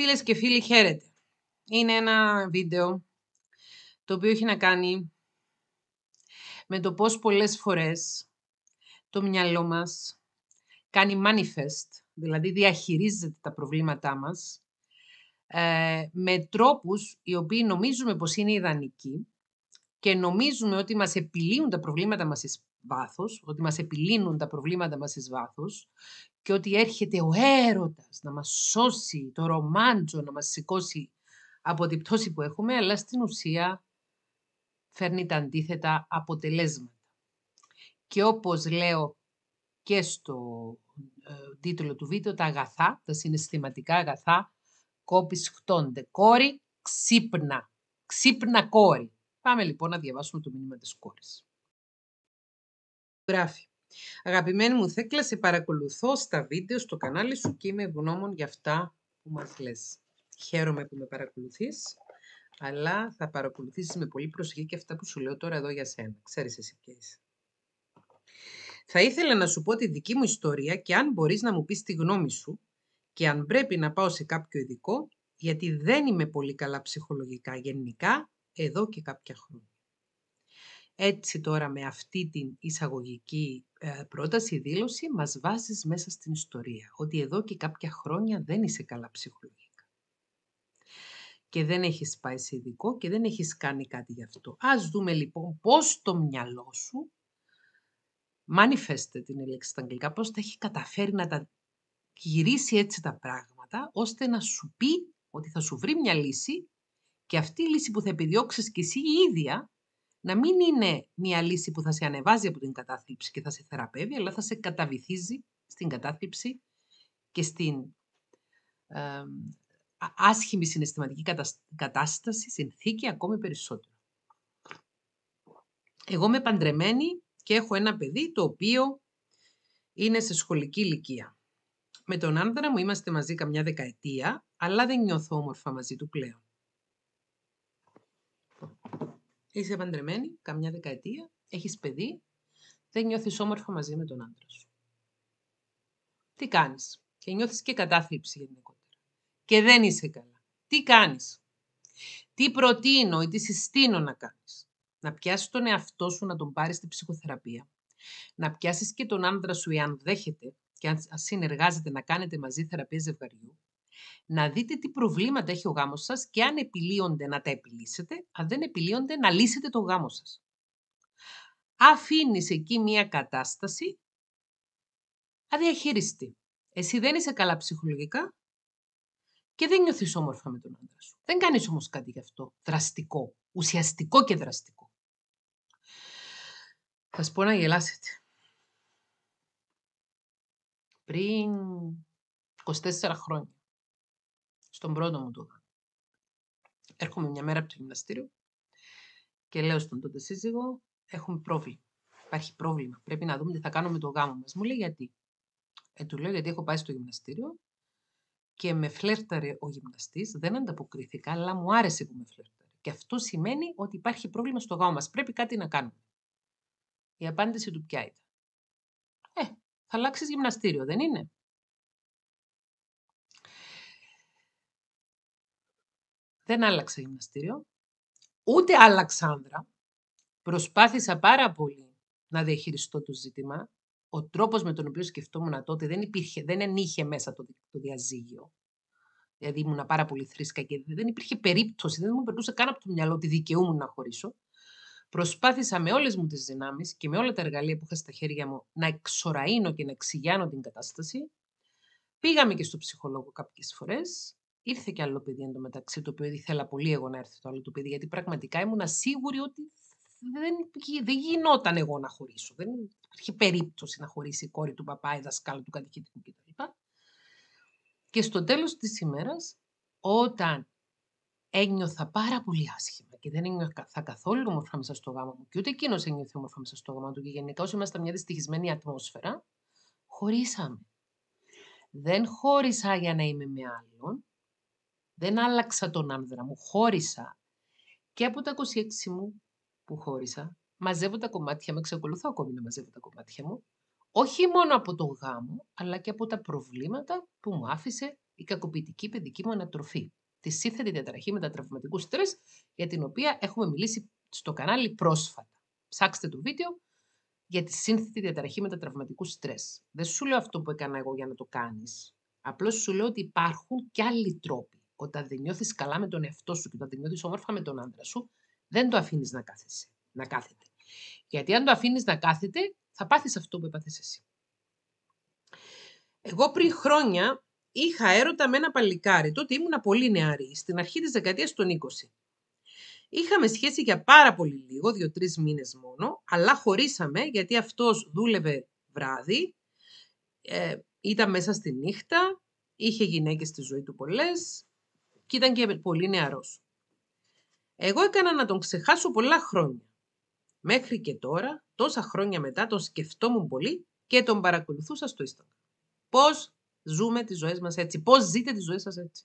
Φίλες και φίλοι χαίρετε. Είναι ένα βίντεο το οποίο έχει να κάνει με το πώς πολλές φορές το μυαλό μας κάνει manifest, δηλαδή διαχειρίζεται τα προβλήματά μας ε, με τρόπους οι οποίοι νομίζουμε πως είναι ιδανικοί και νομίζουμε ότι μας επιλύουν τα προβλήματα μας βάθος, ότι μας επιλύνουν τα προβλήματα μας εις βάθος και ότι έρχεται ο έρωτας να μας σώσει το ρομάντζο, να μας σηκώσει από την πτώση που έχουμε, αλλά στην ουσία φέρνει τα αντίθετα αποτελέσματα. Και όπως λέω και στο ε, τίτλο του βίντεο, τα αγαθά, τα συναισθηματικά αγαθά, κόπης χτώνται. Κόρη, ξύπνα. Ξύπνα κόρη. Πάμε λοιπόν να διαβάσουμε το μήνυμα της κόρης. Γράφει. Αγαπημένη μου Θέκλα, σε παρακολουθώ στα βίντεο στο κανάλι σου και είμαι ευγνώμων για αυτά που μας λες. Χαίρομαι που με παρακολουθείς, αλλά θα παρακολουθήσεις με πολύ προσοχή και αυτά που σου λέω τώρα εδώ για σένα. Ξέρεις εσύ ποιες. Θα ήθελα να σου πω τη δική μου ιστορία και αν μπορείς να μου πεις τη γνώμη σου και αν πρέπει να πάω σε κάποιο ειδικό, γιατί δεν είμαι πολύ καλά ψυχολογικά γενικά εδώ και κάποια χρόνια. Έτσι τώρα με αυτή την εισαγωγική ε, πρόταση, δήλωση, μας βάζεις μέσα στην ιστορία. Ότι εδώ και κάποια χρόνια δεν είσαι καλά ψυχολογικά. Και δεν έχεις πάει σε ειδικό και δεν έχεις κάνει κάτι γι' αυτό. Ας δούμε λοιπόν πώς το μυαλό σου, manifested την λέξη στα αγγλικά, πώς τα έχει καταφέρει να τα γυρίσει έτσι τα πράγματα, ώστε να σου πει ότι θα σου βρει μια λύση και αυτή η λύση που θα επιδιώξεις και εσύ η ίδια να μην είναι μια λύση που θα σε ανεβάζει από την κατάθλιψη και θα σε θεραπεύει, αλλά θα σε καταβυθίζει στην κατάθλιψη και στην άσχημη συναισθηματική κατάσταση, συνθήκη ακόμη περισσότερο. Εγώ είμαι παντρεμένη και έχω ένα παιδί το οποίο είναι σε σχολική ηλικία. Με τον άνδρα μου είμαστε μαζί καμιά δεκαετία, αλλά δεν νιώθω όμορφα μαζί του πλέον. Είσαι παντρεμένη καμιά δεκαετία, έχεις παιδί, δεν νιώθεις όμορφα μαζί με τον άντρα σου. Τι κάνεις και νιώθεις και κατάθλιψη γενικότερα. Και δεν είσαι καλά. Τι κάνεις. Τι προτείνω ή τι συστήνω να κάνεις. Να πιάσεις τον εαυτό σου να τον πάρεις στη ψυχοθεραπεία. Να πιάσεις και τον άντρα σου εάν δέχεται και αν συνεργάζεται να κάνετε μαζί θεραπεία ζευγαριού να δείτε τι προβλήματα έχει ο γάμος σας και αν επιλύονται να τα επιλύσετε, αν δεν επιλύονται να λύσετε το γάμο σας. Αφήνεις εκεί μια κατάσταση αδιαχείριστη. Εσύ δεν είσαι καλά ψυχολογικά και δεν νιώθεις όμορφα με τον άντρα σου. Δεν κάνεις όμως κάτι γι' αυτό. Δραστικό. Ουσιαστικό και δραστικό. Θα σου πω να γελάσετε. Πριν 24 χρόνια στον πρώτο μου τούμα. Έρχομαι μια μέρα από το γυμναστήριο και λέω στον τότε σύζυγο, έχουμε πρόβλημα. Υπάρχει πρόβλημα. Πρέπει να δούμε τι θα κάνουμε με το γάμο μας. Μου λέει γιατί. Ε, του λέω γιατί έχω πάει στο γυμναστήριο και με φλέρταρε ο γυμναστής, δεν ανταποκριθήκα, αλλά μου άρεσε που με φλέρταρε. Και αυτό σημαίνει ότι υπάρχει πρόβλημα στο γάμο μας. Πρέπει κάτι να κάνουμε. Η απάντηση του ποια ήταν. Ε, θα αλλάξεις γυμναστήριο, δεν είναι. Δεν άλλαξα γυμναστήριο, ούτε άλλαξα άνδρα. Προσπάθησα πάρα πολύ να διαχειριστώ το ζήτημα. Ο τρόπος με τον οποίο σκεφτόμουν τότε δεν, υπήρχε, δεν ενήχε μέσα το, το διαζύγιο. Δηλαδή ήμουν πάρα πολύ θρήσκα και δεν υπήρχε περίπτωση, δεν μου περνούσε καν από το μυαλό ότι δικαιούμουν να χωρίσω. Προσπάθησα με όλες μου τις δυνάμεις και με όλα τα εργαλεία που είχα στα χέρια μου να εξοραίνω και να εξηγιάνω την κατάσταση. Πήγαμε και στο ψυχολόγο κάποιες φορές. Ήρθε και άλλο παιδί εντωμεταξύ, το οποίο ήθελα πολύ εγώ να έρθει το άλλο το παιδί, γιατί πραγματικά ήμουν σίγουρη ότι δεν, δεν γινόταν εγώ να χωρίσω. Δεν υπήρχε περίπτωση να χωρίσει η κόρη του παπά, η δασκάλα του κατοικητικού κτλ. Και στο τέλος της ημέρας, όταν ένιωθα πάρα πολύ άσχημα και δεν ένιωθα καθόλου όμορφα μέσα στο γάμο μου και ούτε εκείνος ένιωθε όμορφα μέσα στο γάμο του και γενικά όσο ήμασταν μια δυστυχισμένη ατμόσφαιρα, χωρίσαμε. Δεν χώρισα για να είμαι με άλλον, δεν άλλαξα τον άνδρα μου, χώρισα. Και από τα 26 μου που χώρισα, μαζεύω τα κομμάτια μου, εξακολουθώ ακόμη να μαζεύω τα κομμάτια μου, όχι μόνο από τον γάμο, αλλά και από τα προβλήματα που μου άφησε η κακοποιητική παιδική μου ανατροφή. Τη σύνθετη διαταραχή μετατραυματικού στρες, για την οποία έχουμε μιλήσει στο κανάλι πρόσφατα. Ψάξτε το βίντεο για τη σύνθετη διαταραχή μετατραυματικού στρες. Δεν σου λέω αυτό που έκανα εγώ για να το κάνεις. Απλώς σου λέω ότι υπάρχουν και άλλοι τρόποι όταν δεν νιώθεις καλά με τον εαυτό σου και όταν δεν νιώθεις όμορφα με τον άντρα σου, δεν το αφήνεις να, να κάθεται. Γιατί αν το αφήνεις να κάθεται, θα πάθεις αυτό που είπατε εσύ. Εγώ πριν χρόνια είχα έρωτα με ένα παλικάρι. Τότε ήμουν πολύ νεαρή, στην αρχή της δεκαετίας των 20. Είχαμε σχέση για πάρα πολύ λίγο, δύο-τρει μήνες μόνο, αλλά χωρίσαμε γιατί αυτός δούλευε βράδυ, ε, ήταν μέσα στη νύχτα, είχε γυναίκες στη ζωή του πολλές, και ήταν και πολύ νεαρός. Εγώ έκανα να τον ξεχάσω πολλά χρόνια. Μέχρι και τώρα, τόσα χρόνια μετά, τον σκεφτόμουν πολύ και τον παρακολουθούσα στο Instagram. Πώς ζούμε τις ζωές μας έτσι, πώς ζείτε τις ζωές σας έτσι.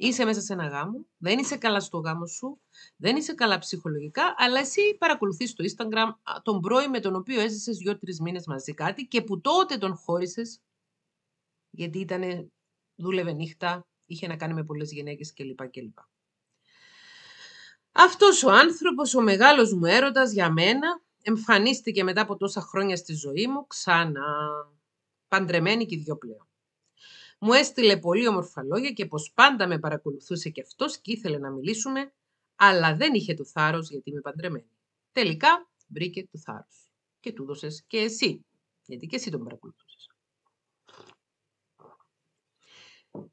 Είσαι μέσα σε ένα γάμο, δεν είσαι καλά στο γάμο σου, δεν είσαι καλά ψυχολογικά, αλλά εσύ παρακολουθείς στο Instagram τον πρώην με τον οποίο έζησες δυο-τρει μήνες μαζί κάτι και που τότε τον χώρισες, γιατί ήτανε, δούλευε νύχτα, είχε να κάνει με πολλές γυναίκες κλπ. κλπ. Αυτός ο άνθρωπος, ο μεγάλος μου έρωτας για μένα, εμφανίστηκε μετά από τόσα χρόνια στη ζωή μου ξανά. Παντρεμένη και δυο πλέον. Μου έστειλε πολύ όμορφα λόγια και πως πάντα με παρακολουθούσε και αυτός και ήθελε να μιλήσουμε, αλλά δεν είχε το θάρρος γιατί είμαι παντρεμένη. Τελικά βρήκε το θάρρος και του δώσες και εσύ, γιατί και εσύ τον παρακολουθούσες.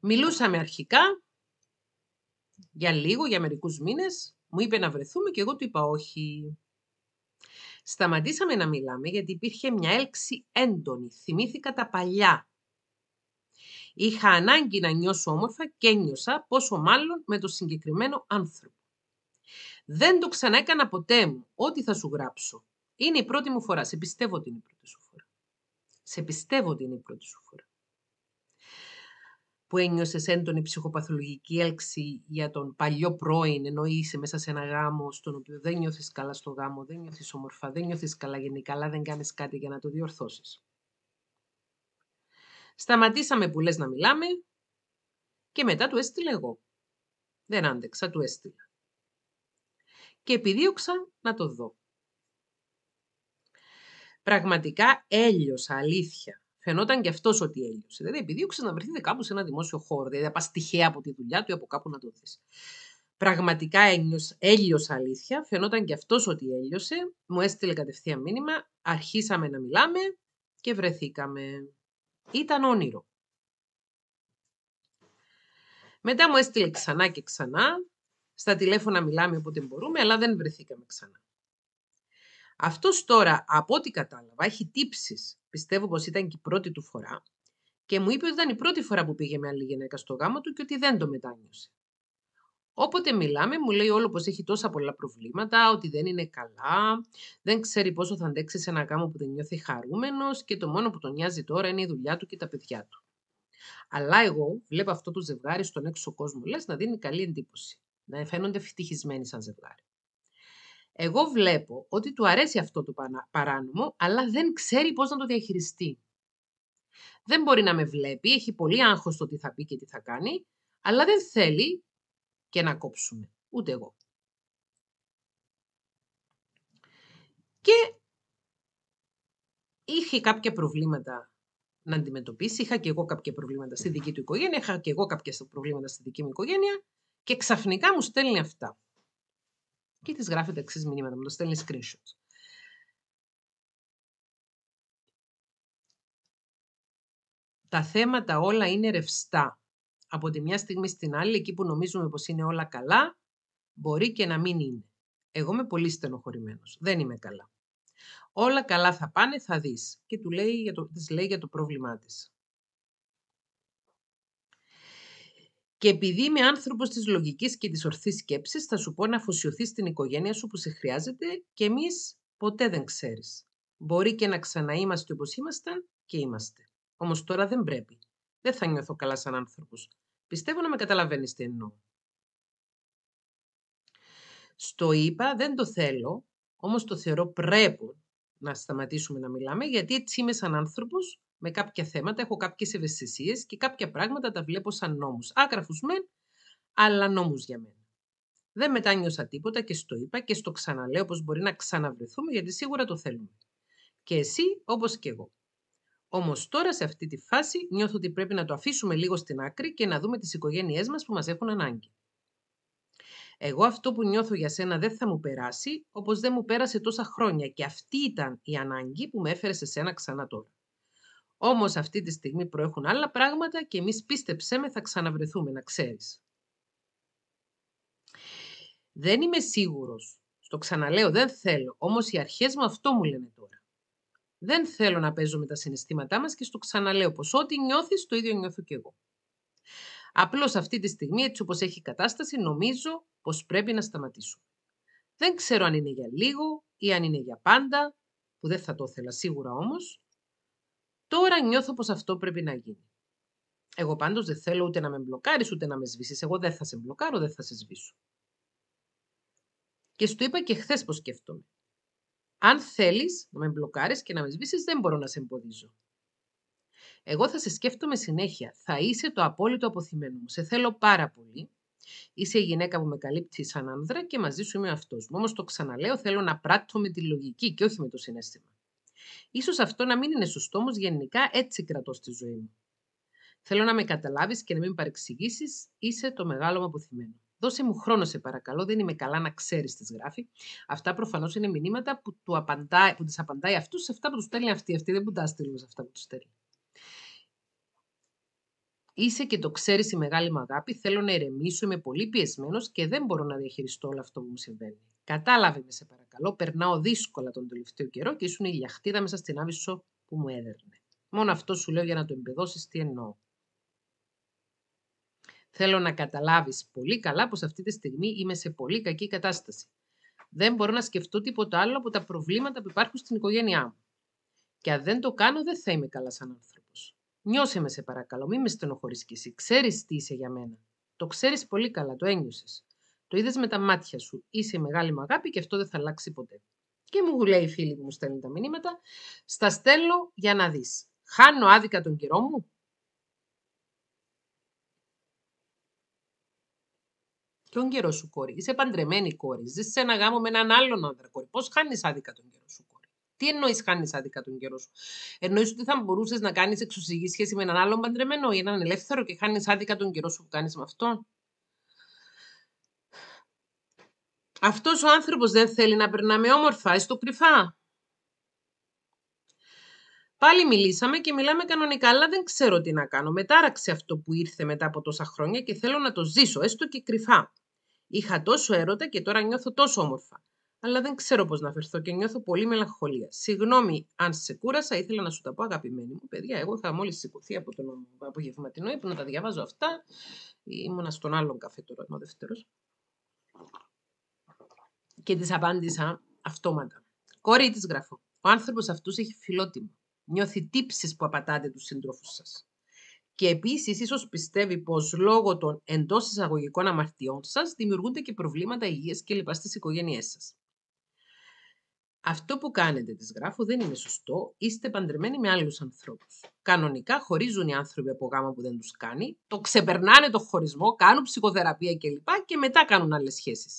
Μιλούσαμε αρχικά για λίγο, για μερικούς μήνες. Μου είπε να βρεθούμε και εγώ του είπα όχι. Σταματήσαμε να μιλάμε γιατί υπήρχε μια έλξη έντονη. Θυμήθηκα τα παλιά. Είχα ανάγκη να νιώσω όμορφα και ένιωσα πόσο μάλλον με το συγκεκριμένο άνθρωπο. Δεν το ξανά ποτέ μου. Ό,τι θα σου γράψω. Είναι η πρώτη μου φορά. Σε πιστεύω ότι είναι η πρώτη σου φορά. Σε πιστεύω ότι είναι η πρώτη σου φορά που ένιωσες έντονη ψυχοπαθολογική έλξη για τον παλιό πρώην, ενώ είσαι μέσα σε ένα γάμο στον οποίο δεν νιώθεις καλά στο γάμο, δεν νιώθεις όμορφα, δεν νιώθεις καλά γενικά, αλλά δεν κάνεις κάτι για να το διορθώσεις. Σταματήσαμε που λες να μιλάμε και μετά του έστειλε εγώ. Δεν άντεξα, του έστειλα. Και επιδίωξα να το δω. Πραγματικά έλειωσα αλήθεια φαινόταν και αυτός ότι έλειωσε. Δηλαδή, επειδή να βρεθείτε κάπου σε ένα δημόσιο χώρο. Δηλαδή, πας τυχαία από τη δουλειά του ή από κάπου να το δεις. Πραγματικά έλειωσε αλήθεια. Φαινόταν και αυτός ότι έλειωσε. Μου έστειλε κατευθείαν μήνυμα. Αρχίσαμε να μιλάμε και βρεθήκαμε. Ήταν όνειρο. Μετά μου έστειλε ξανά και ξανά. Στα τηλέφωνα μιλάμε όποτε μπορούμε, αλλά δεν βρεθήκαμε ξανά. Αυτός τώρα, από ό,τι κατάλαβα, έχει τύψεις, Πιστεύω πως ήταν και η πρώτη του φορά. Και μου είπε ότι ήταν η πρώτη φορά που πήγε με άλλη γυναίκα στο γάμο του και ότι δεν το μετάνιωσε. Όποτε μιλάμε, μου λέει όλο πως έχει τόσα πολλά προβλήματα, ότι δεν είναι καλά, δεν ξέρει πόσο θα αντέξει σε ένα γάμο που δεν νιώθει χαρούμενος, και το μόνο που τον νοιάζει τώρα είναι η δουλειά του και τα παιδιά του. Αλλά εγώ βλέπω αυτό το ζευγάρι στον έξω κόσμο, λέ, να δίνει καλή εντύπωση, να φαίνονται ευτυχισμένοι σαν ζευγάρι. Εγώ βλέπω ότι του αρέσει αυτό το παράνομο, αλλά δεν ξέρει πώς να το διαχειριστεί. Δεν μπορεί να με βλέπει, έχει πολύ άγχος το τι θα πει και τι θα κάνει, αλλά δεν θέλει και να κόψουμε. Ούτε εγώ. Και είχε κάποια προβλήματα να αντιμετωπίσει. Είχα και εγώ κάποια προβλήματα στη δική του οικογένεια, είχα και εγώ κάποια προβλήματα στη δική μου οικογένεια και ξαφνικά μου στέλνει αυτά και της γράφει τα εξής μηνύματα, μου το στέλνει screenshots. Τα θέματα όλα είναι ρευστά. Από τη μια στιγμή στην άλλη, εκεί που νομίζουμε πως είναι όλα καλά, μπορεί και να μην είναι. Εγώ είμαι πολύ στενοχωρημένος. Δεν είμαι καλά. Όλα καλά θα πάνε, θα δεις. Και του λέει για το, της λέει για το πρόβλημά της. Και επειδή είμαι άνθρωπος της λογικής και της ορθής σκέψης, θα σου πω να αφοσιωθεί στην οικογένεια σου που σε χρειάζεται και εμείς ποτέ δεν ξέρεις. Μπορεί και να ξαναείμαστε όπως ήμασταν και είμαστε. Όμως τώρα δεν πρέπει. Δεν θα νιώθω καλά σαν άνθρωπος. Πιστεύω να με καταλαβαίνεις τι εννοώ. Στο είπα δεν το θέλω, όμως το θεωρώ πρέπει να σταματήσουμε να μιλάμε γιατί έτσι είμαι σαν άνθρωπος με κάποια θέματα, έχω κάποιες ευαισθησίες και κάποια πράγματα τα βλέπω σαν νόμους. Άγραφους μεν, αλλά νόμους για μένα. Δεν μετάνιωσα τίποτα και στο είπα και στο ξαναλέω πως μπορεί να ξαναβρεθούμε γιατί σίγουρα το θέλουμε. Και εσύ όπως και εγώ. Όμως τώρα σε αυτή τη φάση νιώθω ότι πρέπει να το αφήσουμε λίγο στην άκρη και να δούμε τις οικογένειές μας που μας έχουν ανάγκη. Εγώ αυτό που νιώθω για σένα δεν θα μου περάσει, όπως δεν μου πέρασε τόσα χρόνια και αυτή ήταν η ανάγκη που με έφερε σε σένα ξανά τώρα. Όμως αυτή τη στιγμή προέχουν άλλα πράγματα και εμείς πίστεψέ με θα ξαναβρεθούμε, να ξέρεις. Δεν είμαι σίγουρος. Στο ξαναλέω, δεν θέλω. Όμως οι αρχές μου αυτό μου λένε τώρα. Δεν θέλω να παίζω με τα συναισθήματά μας και στο ξαναλέω πως ό,τι νιώθεις το ίδιο νιώθω κι εγώ. Απλώς αυτή τη στιγμή, έτσι όπως έχει κατάσταση, νομίζω πως πρέπει να σταματήσω. Δεν ξέρω αν είναι για λίγο ή αν είναι για πάντα, που δεν θα το ήθελα σίγουρα όμως, Τώρα νιώθω πώ αυτό πρέπει να γίνει. Εγώ πάντως δεν θέλω ούτε να με μπλοκάρεις ούτε να με σβήσεις. Εγώ δεν θα σε μπλοκάρω, δεν θα σε σβήσω. Και σου το είπα και χθες πως σκέφτομαι. Αν θέλεις να με μπλοκάρεις και να με σβήσεις, δεν μπορώ να σε εμποδίζω. Εγώ θα σε σκέφτομαι συνέχεια. Θα είσαι το απόλυτο αποθυμένο μου. Σε θέλω πάρα πολύ. Είσαι η γυναίκα που με καλύπτει σαν άνδρα και μαζί σου είμαι αυτό Όμως το ξαναλέω, θέλω να πράττω με τη λογική και όχι με το συνέστημα σω αυτό να μην είναι σωστό, όμως γενικά έτσι κρατώ στη ζωή μου. Θέλω να με καταλάβεις και να μην παρεξηγήσεις, είσαι το μεγάλο μου αποθυμένο. Δώσε μου χρόνο, σε παρακαλώ. Δεν είμαι καλά να ξέρεις τις γράφει. Αυτά προφανώς είναι μηνύματα που, του απαντάει, που τις απαντάει αυτούς σε αυτά που τους στέλνει αυτή. Αυτή δεν μπούν τα στείλουν σε αυτά που τους στέλνει. Είσαι και το ξέρεις η μεγάλη μου αγάπη. Θέλω να ηρεμήσω. Είμαι πολύ πιεσμένος και δεν μπορώ να διαχειριστώ όλο αυτό που μου συμβαίνει. Κατάλαβε με σε παρακαλώ, περνάω δύσκολα τον τελευταίο καιρό και ήσουν η λιαχτίδα μέσα στην άβυσσο που μου έδερνε. Μόνο αυτό σου λέω για να το εμπεδώσεις τι εννοώ. Θέλω να καταλάβεις πολύ καλά πως αυτή τη στιγμή είμαι σε πολύ κακή κατάσταση. Δεν μπορώ να σκεφτώ τίποτα άλλο από τα προβλήματα που υπάρχουν στην οικογένειά μου. Και αν δεν το κάνω, δεν θα είμαι καλά σαν άνθρωπος. Νιώσε με σε παρακαλώ, μην με στενοχωρήσει Ξέρεις τι είσαι για μένα. Το ξέρεις πολύ καλά, το ένιωσες. Το είδες με τα μάτια σου. Είσαι μεγάλη μου αγάπη και αυτό δεν θα αλλάξει ποτέ. Και μου λέει η φίλη που μου στέλνει τα μηνύματα, στα στέλνω για να δεις. Χάνω άδικα τον καιρό μου. Τον καιρό σου κόρη. Είσαι παντρεμένη κόρη. Ζήσε ένα γάμο με έναν άλλον άντρα κόρη. Πώς χάνεις άδικα τον καιρό σου κόρη. Τι εννοείς χάνεις άδικα τον καιρό σου. Εννοείς ότι θα μπορούσες να κάνεις εξουσιακή σχέση με έναν άλλον παντρεμένο ή έναν ελεύθερο και χάνεις άδικα τον καιρό σου που κάνεις με αυτόν. Αυτός ο άνθρωπος δεν θέλει να περνάμε όμορφα, έστω κρυφά. Πάλι μιλήσαμε και μιλάμε κανονικά, αλλά δεν ξέρω τι να κάνω. Μετάραξε αυτό που ήρθε μετά από τόσα χρόνια και θέλω να το ζήσω, έστω και κρυφά. Είχα τόσο έρωτα και τώρα νιώθω τόσο όμορφα. Αλλά δεν ξέρω πώς να φερθώ και νιώθω πολύ μελαγχολία. Συγγνώμη αν σε κούρασα, ήθελα να σου τα πω, αγαπημένη μου παιδιά. Εγώ είχα μόλις σηκωθεί από τον απογευματινό, ύπνο να τα διαβάζω αυτά. Ήμουνα στον άλλον καφέ τώρα, ο δεύτερος και τη απάντησα αυτόματα. Κόρη της γράφω. Ο άνθρωπος αυτούς έχει φιλότιμο. Νιώθει τύψεις που απατάτε τους σύντροφου σας. Και επίσης, ίσως πιστεύει πως λόγω των εντός εισαγωγικών αμαρτιών σας δημιουργούνται και προβλήματα υγείας κλπ. στις οικογένειές σας. Αυτό που κάνετε, της γράφω, δεν είναι σωστό. Είστε παντρεμένοι με άλλους ανθρώπους. Κανονικά χωρίζουν οι άνθρωποι από γάμα που δεν τους κάνει, το ξεπερνάνε το χωρισμό, κάνουν ψυχοθεραπεία κλπ. Και, και μετά κάνουν άλλες σχέσεις.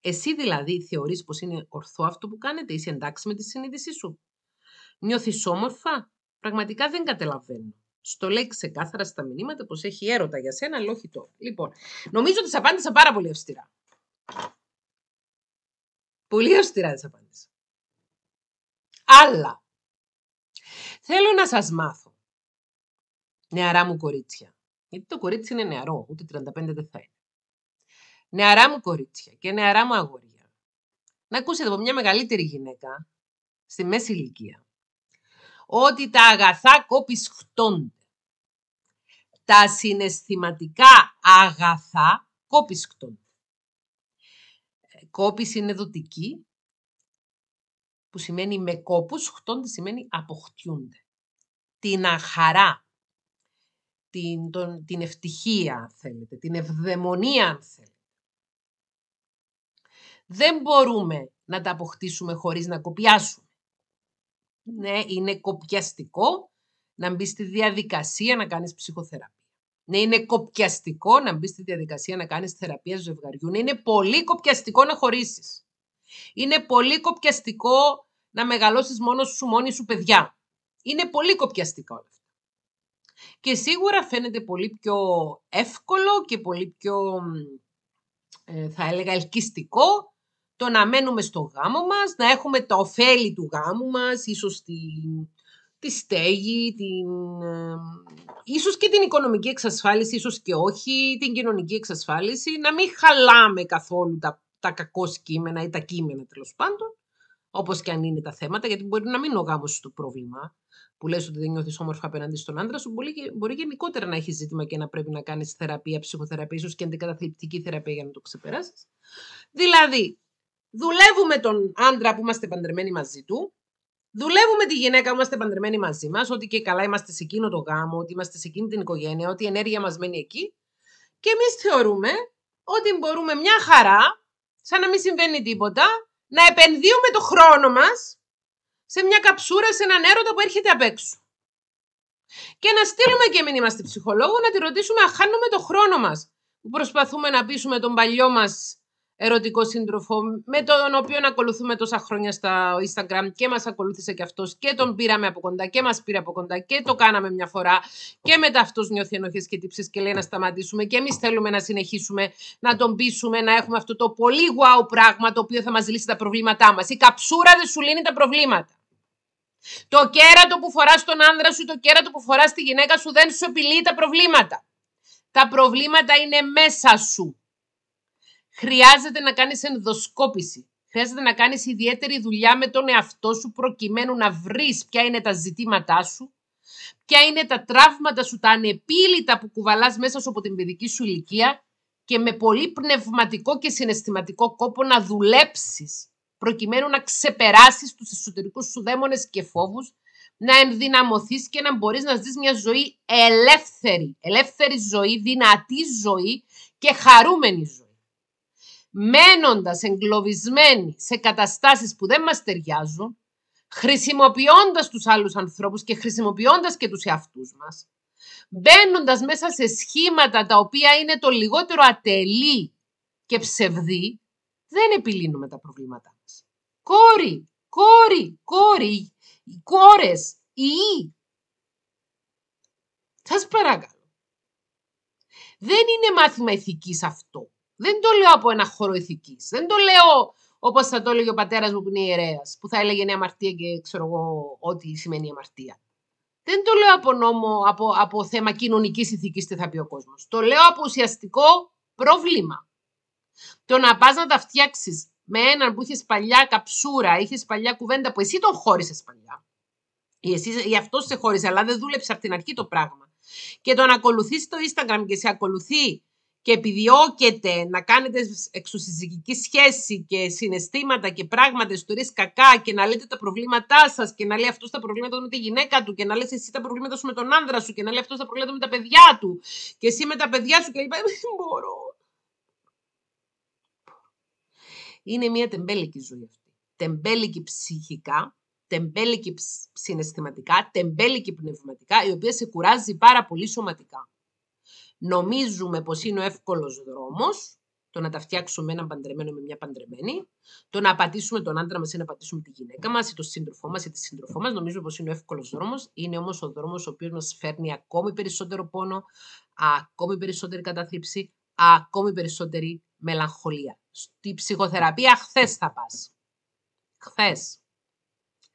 Εσύ δηλαδή θεωρείς πως είναι ορθό αυτό που κάνετε, είσαι εντάξει με τη συνείδησή σου. Νιώθεις όμορφα, πραγματικά δεν καταλαβαίνω. Στο λέει ξεκάθαρα στα μηνύματα πώ έχει έρωτα για σένα, αλλά όχι τώρα. Λοιπόν, νομίζω ότι σε απάντησα πάρα πολύ αυστηρά. Πολύ αυστηρά της απάντησα. Αλλά θέλω να σας μάθω, νεαρά μου κορίτσια, γιατί το κορίτσι είναι νεαρό, ούτε 35 δεν θα είναι νεαρά μου κορίτσια και νεαρά μου αγόρια, να ακούσετε από μια μεγαλύτερη γυναίκα στη μέση ηλικία ότι τα αγαθά χτώνται. Τα συναισθηματικά αγαθά χτώνται. Ε, κόπις είναι δοτική, που σημαίνει με κόπους, χτώνται σημαίνει αποχτιούνται, Την αχαρά, την, την ευτυχία, αν θέλετε, την ευδαιμονία, αν θέλετε δεν μπορούμε να τα αποκτήσουμε χωρίς να κοπιάσουμε. Ναι, είναι κοπιαστικό να μπει στη διαδικασία να κάνεις ψυχοθεραπεία. Ναι, είναι κοπιαστικό να μπει στη διαδικασία να κάνεις θεραπεία ζευγαριού. Ναι, είναι πολύ κοπιαστικό να χωρίσεις. Είναι πολύ κοπιαστικό να μεγαλώσεις μόνος σου, μόνη σου παιδιά. Είναι πολύ κοπιαστικό όλα αυτά. Και σίγουρα φαίνεται πολύ πιο εύκολο και πολύ πιο, ε, θα έλεγα, ελκυστικό το να μένουμε στο γάμο μας, να έχουμε τα ωφέλη του γάμου μας, ίσως τη, τη στέγη, την, ίσως και την οικονομική εξασφάλιση, ίσως και όχι, την κοινωνική εξασφάλιση, να μην χαλάμε καθόλου τα, τα κακό κείμενα ή τα κείμενα τέλος πάντων, όπως και αν είναι τα θέματα, γιατί μπορεί να μην είναι ο γάμος το πρόβλημα, που λες ότι δεν νιώθεις όμορφα απέναντι στον άντρα σου, μπορεί, μπορεί γενικότερα να έχεις ζήτημα και να πρέπει να κάνεις θεραπεία, ψυχοθεραπεία, ίσως και αντικαταθλιπτική θεραπεία για να το ξεπεράσεις. Δηλαδή, Δουλεύουμε τον άντρα που είμαστε παντρεμένοι μαζί του. Δουλεύουμε τη γυναίκα που είμαστε παντρεμένοι μαζί μας, ότι και καλά είμαστε σε εκείνο το γάμο, ότι είμαστε σε εκείνη την οικογένεια, ότι η ενέργεια μας μένει εκεί. Και εμείς θεωρούμε ότι μπορούμε μια χαρά, σαν να μην συμβαίνει τίποτα, να επενδύουμε το χρόνο μας σε μια καψούρα, σε έναν έρωτα που έρχεται απ' έξω. Και να στείλουμε και εμεί είμαστε ψυχολόγο να τη ρωτήσουμε αν χάνουμε το χρόνο μας που προσπαθούμε να πείσουμε τον παλιό μας ερωτικό σύντροφο, με τον οποίο ακολουθούμε τόσα χρόνια στα Instagram και μας ακολούθησε και αυτός και τον πήραμε από κοντά και μας πήρε από κοντά και το κάναμε μια φορά και μετά αυτός νιώθει ενοχές και τύψεις και λέει να σταματήσουμε και εμείς θέλουμε να συνεχίσουμε να τον πείσουμε να έχουμε αυτό το πολύ wow πράγμα το οποίο θα μας λύσει τα προβλήματά μας. Η καψούρα δεν σου λύνει τα προβλήματα. Το κέρατο που φοράς τον άνδρα σου, το κέρατο που φοράς τη γυναίκα σου δεν σου επιλύει τα προβλήματα. Τα προβλήματα είναι μέσα σου χρειάζεται να κάνεις ενδοσκόπηση. Χρειάζεται να κάνεις ιδιαίτερη δουλειά με τον εαυτό σου προκειμένου να βρεις ποια είναι τα ζητήματά σου, ποια είναι τα τραύματα σου, τα ανεπίλητα που κουβαλάς μέσα σου από την παιδική σου ηλικία και με πολύ πνευματικό και συναισθηματικό κόπο να δουλέψεις προκειμένου να ξεπεράσεις τους εσωτερικούς σου δαίμονες και φόβους, να ενδυναμωθείς και να μπορείς να ζεις μια ζωή ελεύθερη. Ελεύθερη ζωή, δυνατή ζωή και χαρούμενη ζωή μένοντας εγκλωβισμένοι σε καταστάσεις που δεν μας ταιριάζουν, χρησιμοποιώντας τους άλλους ανθρώπους και χρησιμοποιώντας και τους εαυτούς μας, μπαίνοντας μέσα σε σχήματα τα οποία είναι το λιγότερο ατελή και ψευδή, δεν επιλύνουμε τα προβλήματά μας. Κόρη, κόρη, κόρη, κόρες, ή. Σας παρακαλώ. Δεν είναι μάθημα ηθικής αυτό. Δεν το λέω από ένα χώρο ηθικής. Δεν το λέω όπως θα το έλεγε ο πατέρας μου που είναι ιερέας, που θα έλεγε νέα αμαρτία και ξέρω εγώ ό,τι σημαίνει αμαρτία. Δεν το λέω από νόμο, από, από θέμα κοινωνικής ηθικής τι θα πει ο κόσμος. Το λέω από ουσιαστικό πρόβλημα. Το να πας να τα φτιάξεις με έναν που είχες παλιά καψούρα, είχες παλιά κουβέντα που εσύ τον χώρισες παλιά. Ή εσύ, αυτός σε χώρισε, αλλά δεν δούλεψε από την αρχή το πράγμα. Και τον ακολουθείς στο Instagram και σε ακολουθεί και επιδιώκετε να κάνετε εξουσιαστική σχέση και συναισθήματα και πράγματα, ιστορίες κακά και να λέτε τα προβλήματά σας και να λέει αυτός τα προβλήματα με τη γυναίκα του και να λέει εσύ τα προβλήματα σου με τον άνδρα σου και να λέει αυτός τα προβλήματα με τα παιδιά του και εσύ με τα παιδιά σου και δεν μπορώ. Είναι μια τεμπέλικη ζωή αυτή. Τεμπέλικη ψυχικά, τεμπέλικη συναισθηματικά, τεμπέλικη πνευματικά, η οποία σε κουράζει πάρα πολύ σωματικά νομίζουμε πως είναι ο εύκολος δρόμος, το να τα φτιάξουμε έναν παντρεμένο με μια παντρεμένη, το να πατήσουμε τον άντρα μας ή να πατήσουμε τη γυναίκα μας ή τον σύντροφό μας ή τη σύντροφό μας, νομίζουμε πως είναι ο εύκολος δρόμος. Είναι όμως ο δρόμος ο οποίος μας φέρνει ακόμη περισσότερο πόνο, ακόμη περισσότερη κατάθλιψη, ακόμη περισσότερη μελαγχολία. Στη ψυχοθεραπεία χθες θα πας. Χθες.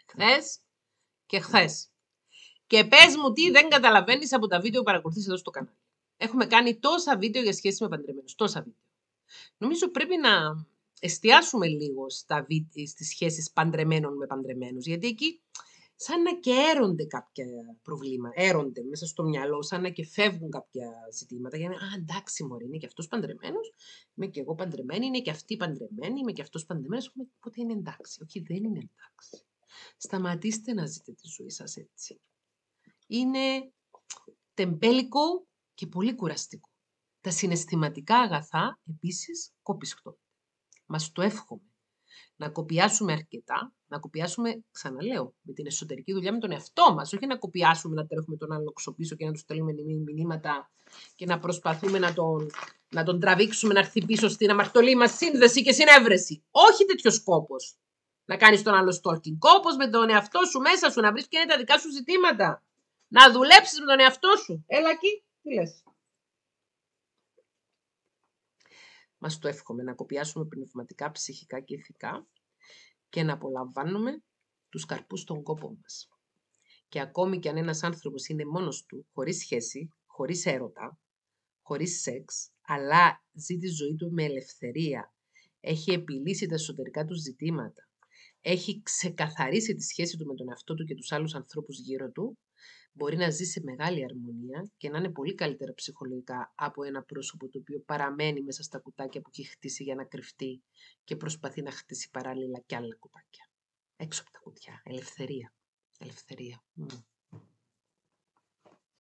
Χθε και χθες. Και πες μου τι δεν καταλαβαίνεις από τα βίντεο που παρακολουθείς εδώ στο κανάλι. Έχουμε κάνει τόσα βίντεο για σχέση με παντρεμένους. τόσα βίντεο. Νομίζω πρέπει να εστιάσουμε λίγο στα σχέσεις παντρεμένων με παντρεμένους, γιατί εκεί σαν να και έρονται κάποια προβλήματα, έρονται μέσα στο μυαλό, σαν να και φεύγουν κάποια ζητήματα, για να «Α, εντάξει μωρέ, είναι και αυτός παντρεμένος, είμαι και εγώ παντρεμένη, είναι και αυτή παντρεμένη, είμαι και αυτός παντρεμένος, οπότε είναι εντάξει». Όχι, δεν είναι εντάξει. Σταματήστε να ζείτε τη ζωή σας, έτσι. Είναι τεμπέλικο και πολύ κουραστικό. Τα συναισθηματικά αγαθά επίσης κόπισκτο. Μας το εύχομαι. Να κοπιάσουμε αρκετά, να κοπιάσουμε, ξαναλέω, με την εσωτερική δουλειά με τον εαυτό μας. Όχι να κοπιάσουμε, να τρέχουμε τον άλλο ξοπίσω και να του στέλνουμε μηνύματα και να προσπαθούμε να τον, να τον τραβήξουμε να έρθει πίσω στην αμαρτωλή μας σύνδεση και συνέβρεση. Όχι τέτοιος κόπος. Να κάνεις τον άλλο stalking. Κόπος με τον εαυτό σου μέσα σου, να βρεις και είναι τα δικά σου ζητήματα. Να δουλέψεις με τον εαυτό σου. Έλα εκεί. Τι Μας το εύχομαι να κοπιάσουμε πνευματικά, ψυχικά και ηθικά και να απολαμβάνουμε τους καρπούς των κόπων μας. Και ακόμη κι αν ένας άνθρωπος είναι μόνος του, χωρίς σχέση, χωρίς έρωτα, χωρίς σεξ, αλλά ζει τη ζωή του με ελευθερία, έχει επιλύσει τα εσωτερικά του ζητήματα, έχει ξεκαθαρίσει τη σχέση του με τον εαυτό του και τους άλλους ανθρώπους γύρω του, μπορεί να ζει σε μεγάλη αρμονία και να είναι πολύ καλύτερα ψυχολογικά από ένα πρόσωπο το οποίο παραμένει μέσα στα κουτάκια που έχει χτίσει για να κρυφτεί και προσπαθεί να χτίσει παράλληλα κι άλλα κουτάκια. Έξω από τα κουτιά. Ελευθερία. Ελευθερία.